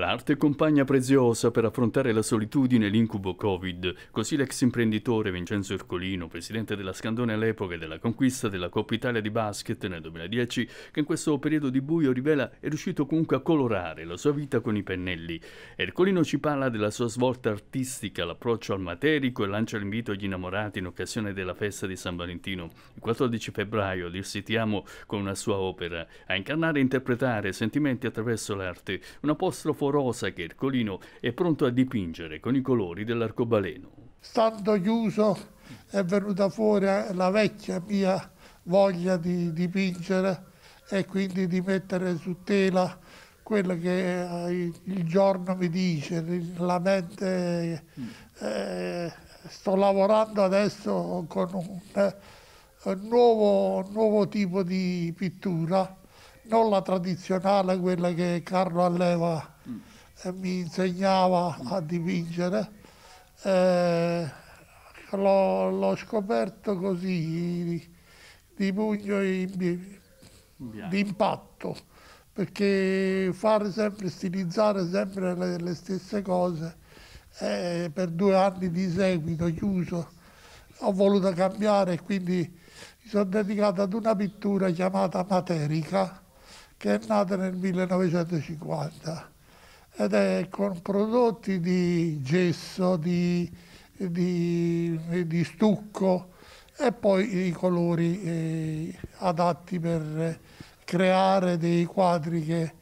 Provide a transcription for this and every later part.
L'arte compagna preziosa per affrontare la solitudine e l'incubo Covid, così l'ex imprenditore Vincenzo Ercolino, presidente della Scandone all'epoca della conquista della Coppa Italia di basket nel 2010, che in questo periodo di buio rivela è riuscito comunque a colorare la sua vita con i pennelli. Ercolino ci parla della sua svolta artistica, l'approccio al materico e lancia l'invito agli innamorati in occasione della festa di San Valentino, il 14 febbraio, a dirsi ti amo con una sua opera, a incarnare e interpretare sentimenti attraverso l'arte, un apostrofo rosa che Ercolino è pronto a dipingere con i colori dell'arcobaleno. Stando chiuso è venuta fuori la vecchia mia voglia di dipingere e quindi di mettere su tela quello che eh, il giorno mi dice, la mente. Eh, sto lavorando adesso con un, eh, nuovo, nuovo tipo di pittura non la tradizionale, quella che Carlo Alleva eh, mi insegnava a dipingere. Eh, l'ho, scoperto così, di, di pugno in, di impatto, perché fare sempre, stilizzare sempre le, le stesse cose eh, per due anni di seguito chiuso, ho voluto cambiare e quindi mi sono dedicato ad una pittura chiamata materica, che è nata nel 1950 ed è con prodotti di gesso, di, di, di stucco e poi i colori eh, adatti per creare dei quadri che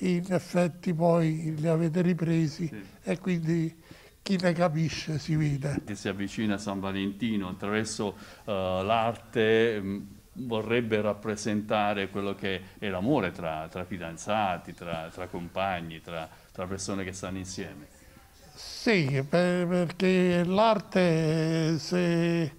in effetti poi li avete ripresi sì. e quindi chi ne capisce si vede. Che si avvicina a San Valentino attraverso uh, l'arte mm, vorrebbe rappresentare quello che è l'amore tra, tra, fidanzati, tra, tra compagni, tra, tra, persone che stanno insieme. Sì, per, perché l'arte, se,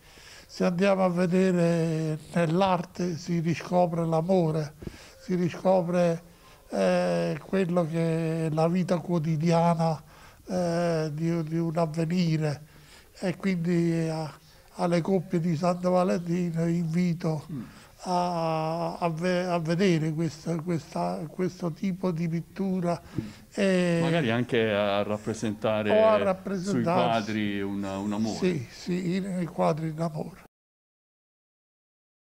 se, andiamo a vedere nell'arte, si riscopre l'amore, si riscopre eh, quello che è la vita quotidiana eh, di, di, un avvenire e quindi... Eh, alle coppie di Santa Valentina invito mm. a, a, ve, a vedere questa, questa, questo tipo di pittura. E Magari anche a rappresentare, a rappresentare sui quadri una, un amore. Sì, sì, nei quadri d'amore.